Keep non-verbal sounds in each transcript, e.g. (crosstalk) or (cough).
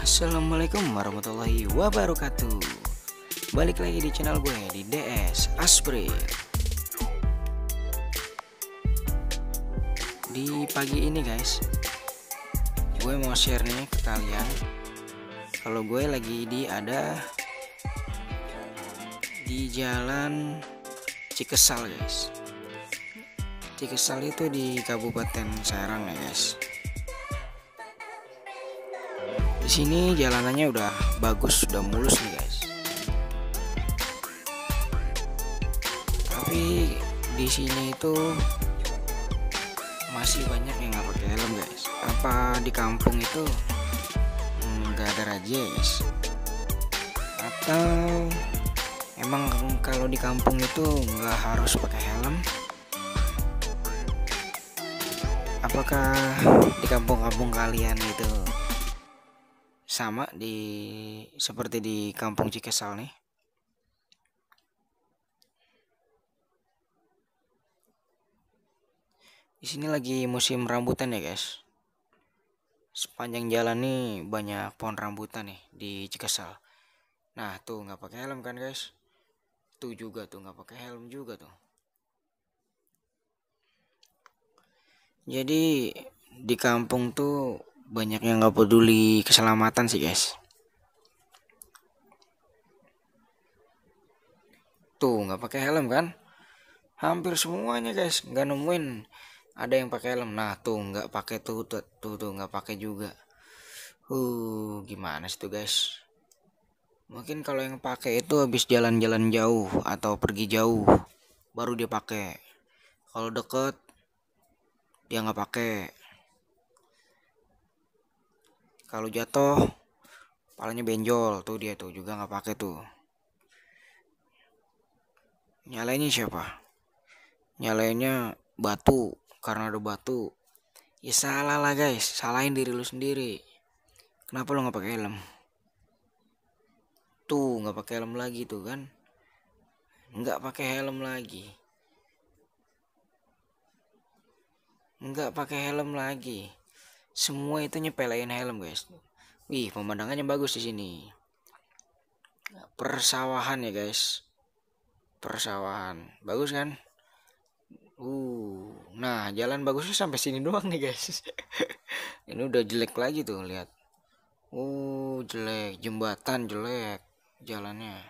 Assalamualaikum warahmatullahi wabarakatuh Balik lagi di channel gue di DS Aspri Di pagi ini guys Gue mau share nih ke kalian Kalau gue lagi di ada Di jalan Cikesal guys Cikesal itu di Kabupaten Serang ya guys di sini jalanannya udah bagus, udah mulus nih guys. Tapi di sini itu masih banyak yang nggak pakai helm guys. Apa di kampung itu hmm, nggak ada raja ya, guys? Atau emang kalau di kampung itu nggak harus pakai helm? Apakah di kampung-kampung kalian itu sama di seperti di kampung Cikesal nih di sini lagi musim rambutan ya guys sepanjang jalan nih banyak pohon rambutan nih di Cikesal nah tuh nggak pakai helm kan guys tuh juga tuh nggak pakai helm juga tuh jadi di kampung tuh banyak yang nggak peduli keselamatan sih guys tuh nggak pakai helm kan hampir semuanya guys nggak nemuin ada yang pakai helm nah tuh nggak pakai tuh tuh tuh nggak pakai juga uh gimana sih tuh guys mungkin kalau yang pakai itu habis jalan-jalan jauh atau pergi jauh baru dia pakai kalau deket dia nggak pakai kalau jatuh palanya benjol tuh dia tuh juga nggak pakai tuh nyalainnya siapa nyalainnya batu karena ada batu ya salah lah guys salahin diri lu sendiri kenapa lu nggak pakai helm tuh nggak pakai helm lagi tuh kan nggak pakai helm lagi nggak pakai helm lagi semua itu nyepelein helm guys wih pemandangannya bagus di sini persawahan ya guys persawahan bagus kan uh nah jalan bagusnya sampai sini doang nih guys (laughs) ini udah jelek lagi tuh lihat uh jelek jembatan jelek jalannya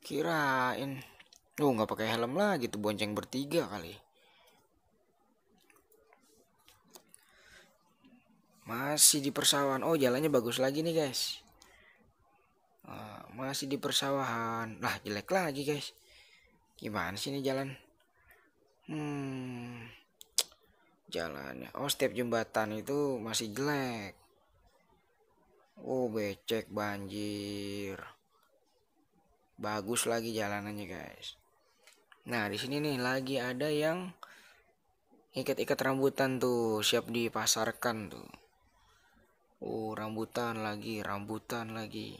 kirain tuh nggak pakai helm lah gitu bonceng bertiga kali Masih di persawahan. Oh, jalannya bagus lagi nih, guys. Ah, masih di persawahan. Lah, jelek lagi, guys. Gimana sih ini jalan? Hmm. Jalannya. Oh, setiap jembatan itu masih jelek. Oh, becek banjir. Bagus lagi jalanannya, guys. Nah, di sini nih lagi ada yang ikat-ikat rambutan tuh, siap dipasarkan tuh rambutan lagi, rambutan lagi.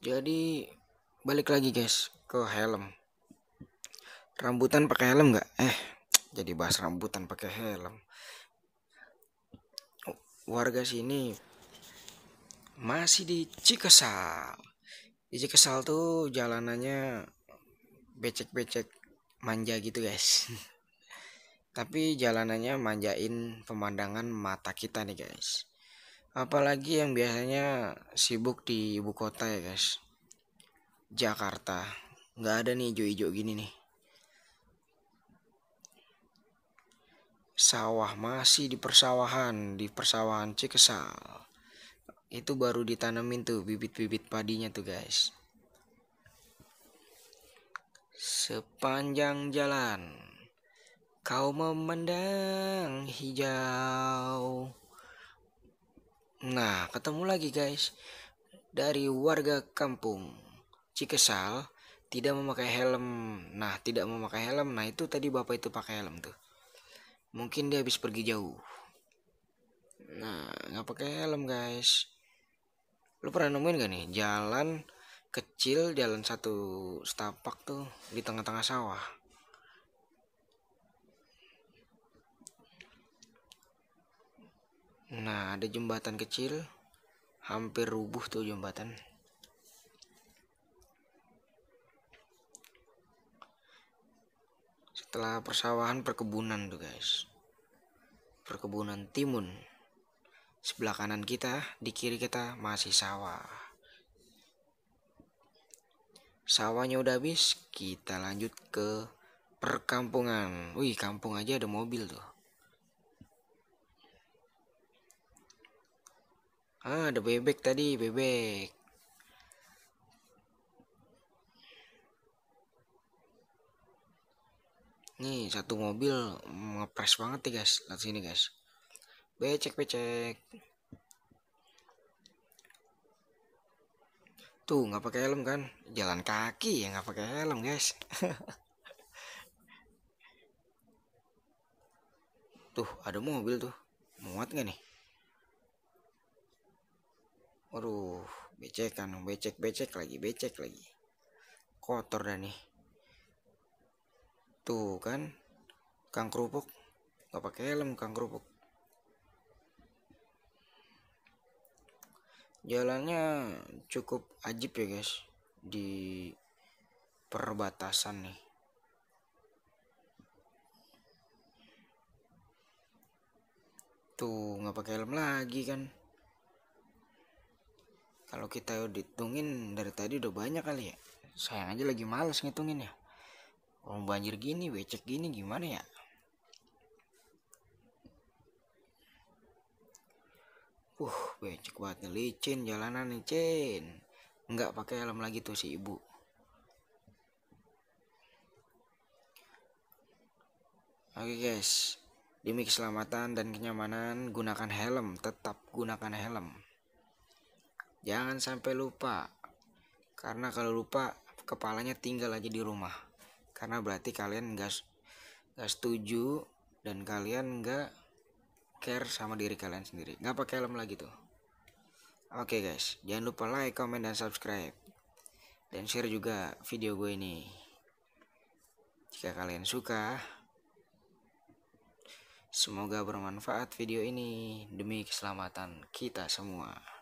Jadi balik lagi guys ke helm. Rambutan pakai helm nggak? Eh, jadi bahas rambutan pakai helm. Warga sini masih di Cikesal. Di Cikesal tuh jalanannya becek-becek manja gitu guys. (laughs) tapi jalanannya manjain pemandangan mata kita nih guys apalagi yang biasanya sibuk di ibu kota ya guys Jakarta nggak ada nih hijau-hijau gini nih sawah masih di persawahan di persawahan Cikesal itu baru ditanemin tuh bibit-bibit padinya tuh guys sepanjang jalan Kau memandang hijau. Nah, ketemu lagi guys. Dari warga kampung Cikesal tidak memakai helm. Nah, tidak memakai helm. Nah, itu tadi Bapak itu pakai helm tuh. Mungkin dia habis pergi jauh. Nah, nggak pakai helm, guys. Lu pernah nemuin gak nih jalan kecil, jalan satu setapak tuh di tengah-tengah sawah? Nah, ada jembatan kecil. Hampir rubuh tuh jembatan. Setelah persawahan perkebunan tuh, guys. Perkebunan timun. Sebelah kanan kita, di kiri kita masih sawah. Sawahnya udah habis, kita lanjut ke perkampungan. Wih, kampung aja ada mobil tuh. Ah, ada bebek tadi, bebek. Nih, satu mobil ngepres banget nih guys. Lihat sini guys. Becek, becek. Tuh, nggak pakai helm kan? Jalan kaki ya nggak pakai helm guys. (laughs) tuh, ada mobil tuh. Muat nggak nih? Waduh, becek kan, becek, becek lagi, becek lagi. Kotor dah nih. Tuh kan, Kang Kerupuk nggak pakai helm Kang Kerupuk. Jalannya cukup ajib ya guys di perbatasan nih. Tuh nggak pakai helm lagi kan kalau kita hitungin dari tadi udah banyak kali ya sayang aja lagi males ngitungin ya kalau banjir gini becek gini gimana ya uh becek banget licin jalanan licin nggak pakai helm lagi tuh si ibu Oke guys, demi keselamatan dan kenyamanan gunakan helm, tetap gunakan helm. Jangan sampai lupa. Karena kalau lupa kepalanya tinggal aja di rumah. Karena berarti kalian gak, nggak setuju dan kalian gak care sama diri kalian sendiri. Nggak pakai helm lagi tuh. Oke okay guys, jangan lupa like, comment, dan subscribe. Dan share juga video gue ini. Jika kalian suka, Semoga bermanfaat video ini demi keselamatan kita semua.